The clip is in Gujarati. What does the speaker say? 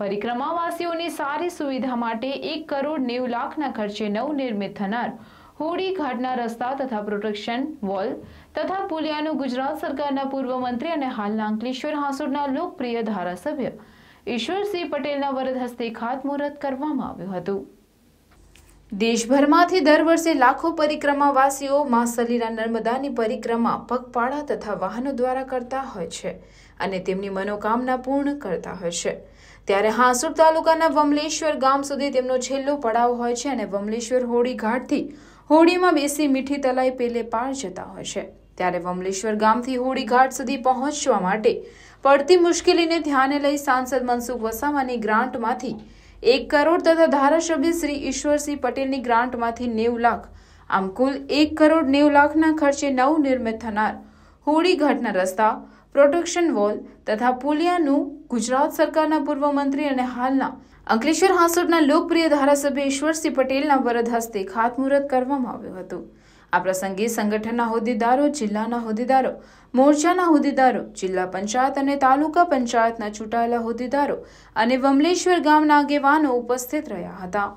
પરિક્રમાવાસીઓની સારી સુવિધા માટે એક કરોડ નેવું લાખના ખર્ચે નવનિર્મિત થનાર હોડી ઘાટના રસ્તા તથા પ્રોટેક્શન વોલ તથા પુલિયાનું ગુજરાત સરકારના પૂર્વ મંત્રી અને હાલના અંકલેશ્વર હાંસુડના લોકપ્રિય ધારાસભ્ય ઈશ્વરસિંહ પટેલના વરદ હસ્તે ખાતમુહૂર્ત કરવામાં આવ્યું હતું દેશભરમાંથી દર વર્ષે લાખો પરિક્રમાવાસીઓ માં સલીલા નર્મદાની પરિક્રમા પગપાળા તથા વાહનો દ્વારા કરતા હોય છે અને તેમની મનોકામના પૂર્ણ કરતા હોય છે ત્યારે હાંસુર તાલુકાના વમલેશ્વર ગામ સુધી તેમનો છેલ્લો પડાવ હોય છે અને વમલેશ્વર હોળી ઘાટથી હોળીમાં બેસી મીઠી તલાઈ પેલે પાર જતા હોય છે ત્યારે વમલેશ્વર ગામથી હોળી ઘાટ સુધી પહોંચવા માટે પડતી મુશ્કેલીને ધ્યાને લઈ સાંસદ મનસુખ વસાવાની ગ્રાન્ટમાંથી એક કરોડ તથા ધારાસભ્ય શ્રી ઈશ્વરસિંહ પટેલની ગ્રાન્ટમાંથી નેવ લાખ આમ કુલ એક કરોડ નેવ લાખના ખર્ચે નવું નિર્મિત થનાર હોળી ઘાટના રસ્તા પ્રોટેક્શન વોલ તથા પુલિયાનું ગુજરાત સરકારના પૂર્વ મંત્રી અને હાલના અંકલેશ્વર હાંસોટના લોકપ્રિય ધારાસભ્ય ઈશ્વરસિંહ પટેલના વરદ હસ્તે ખાતમુહૂર્ત કરવામાં આવ્યું હતું આ પ્રસંગે સંગઠનના હોદ્દેદારો જિલ્લાના હોદ્દેદારો મોરચાના હોદ્દેદારો જિલ્લા પંચાયત અને તાલુકા પંચાયતના ચૂંટાયેલા હોદ્દેદારો અને વમલેશ્વર ગામના આગેવાનો ઉપસ્થિત રહ્યા હતા